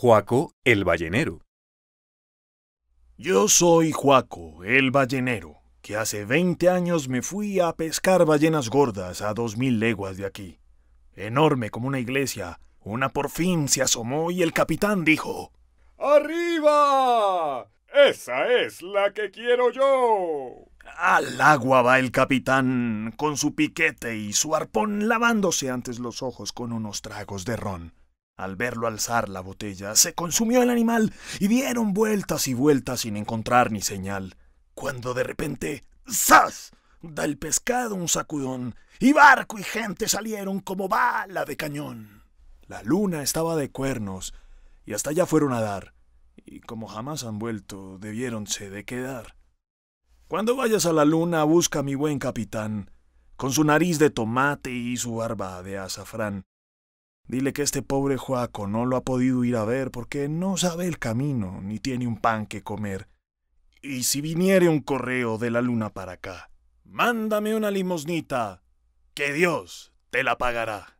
Juaco el Ballenero. Yo soy Juaco el Ballenero, que hace veinte años me fui a pescar ballenas gordas a dos mil leguas de aquí. Enorme como una iglesia, una por fin se asomó y el capitán dijo: ¡Arriba! ¡Esa es la que quiero yo! Al agua va el capitán, con su piquete y su arpón lavándose antes los ojos con unos tragos de ron. Al verlo alzar la botella, se consumió el animal y dieron vueltas y vueltas sin encontrar ni señal. Cuando de repente, ¡zas! da el pescado un sacudón y barco y gente salieron como bala de cañón. La luna estaba de cuernos y hasta allá fueron a dar, y como jamás han vuelto, debiéronse de quedar. Cuando vayas a la luna, busca a mi buen capitán, con su nariz de tomate y su barba de azafrán, Dile que este pobre Joaco no lo ha podido ir a ver porque no sabe el camino ni tiene un pan que comer. Y si viniere un correo de la luna para acá, mándame una limosnita, que Dios te la pagará.